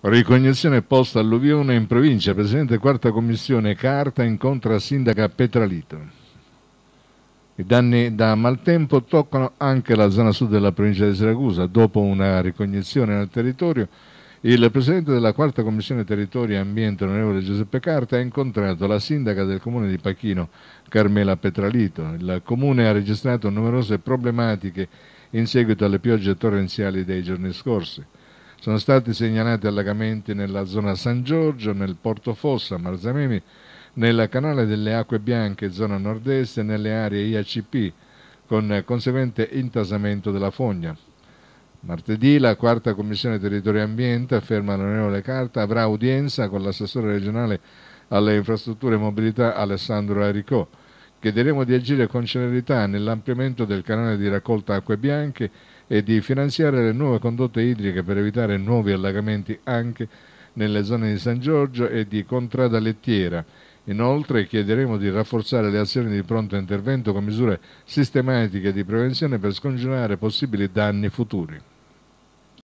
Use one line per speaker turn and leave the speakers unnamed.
Ricognizione post alluvione in provincia. Presidente quarta commissione Carta incontra sindaca Petralito. I danni da maltempo toccano anche la zona sud della provincia di Siracusa. Dopo una ricognizione nel territorio, il presidente della quarta commissione Territorio e Ambiente, onorevole Giuseppe Carta, ha incontrato la sindaca del comune di Pachino, Carmela Petralito. Il comune ha registrato numerose problematiche in seguito alle piogge torrenziali dei giorni scorsi. Sono stati segnalati allagamenti nella zona San Giorgio, nel Porto Fossa, Marzamemi, nel canale delle Acque Bianche, zona nord-est e nelle aree IACP, con conseguente intasamento della fogna. Martedì la quarta commissione territorio e ambiente, afferma l'onorevole Carta, avrà udienza con l'assessore regionale alle infrastrutture e mobilità Alessandro Aricò chiederemo di agire con celerità nell'ampliamento del canale di raccolta acque bianche e di finanziare le nuove condotte idriche per evitare nuovi allagamenti anche nelle zone di San Giorgio e di Contrada Lettiera. Inoltre chiederemo di rafforzare le azioni di pronto intervento con misure sistematiche di prevenzione per scongiurare possibili danni futuri.